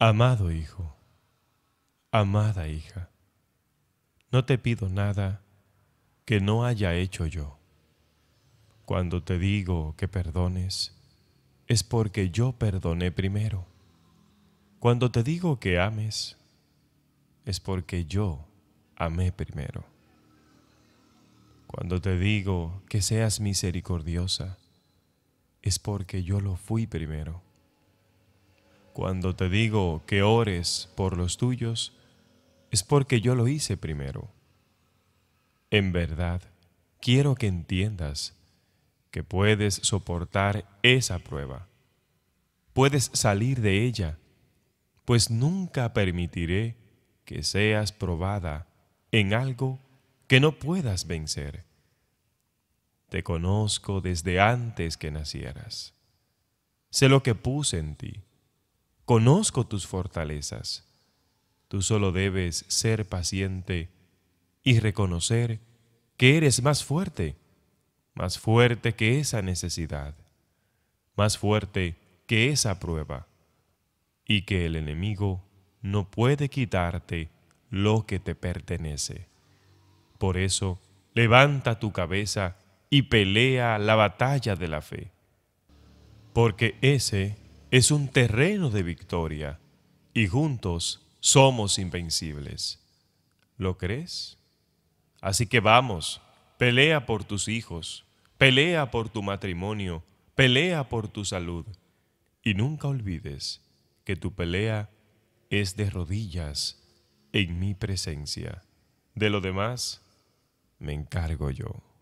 Amado hijo, amada hija, no te pido nada que no haya hecho yo. Cuando te digo que perdones, es porque yo perdoné primero. Cuando te digo que ames, es porque yo amé primero. Cuando te digo que seas misericordiosa, es porque yo lo fui primero. Cuando te digo que ores por los tuyos, es porque yo lo hice primero. En verdad, quiero que entiendas que puedes soportar esa prueba. Puedes salir de ella, pues nunca permitiré que seas probada en algo que no puedas vencer. Te conozco desde antes que nacieras. Sé lo que puse en ti conozco tus fortalezas. Tú solo debes ser paciente y reconocer que eres más fuerte, más fuerte que esa necesidad, más fuerte que esa prueba, y que el enemigo no puede quitarte lo que te pertenece. Por eso, levanta tu cabeza y pelea la batalla de la fe, porque ese es un terreno de victoria y juntos somos invencibles. ¿Lo crees? Así que vamos, pelea por tus hijos, pelea por tu matrimonio, pelea por tu salud. Y nunca olvides que tu pelea es de rodillas en mi presencia. De lo demás, me encargo yo.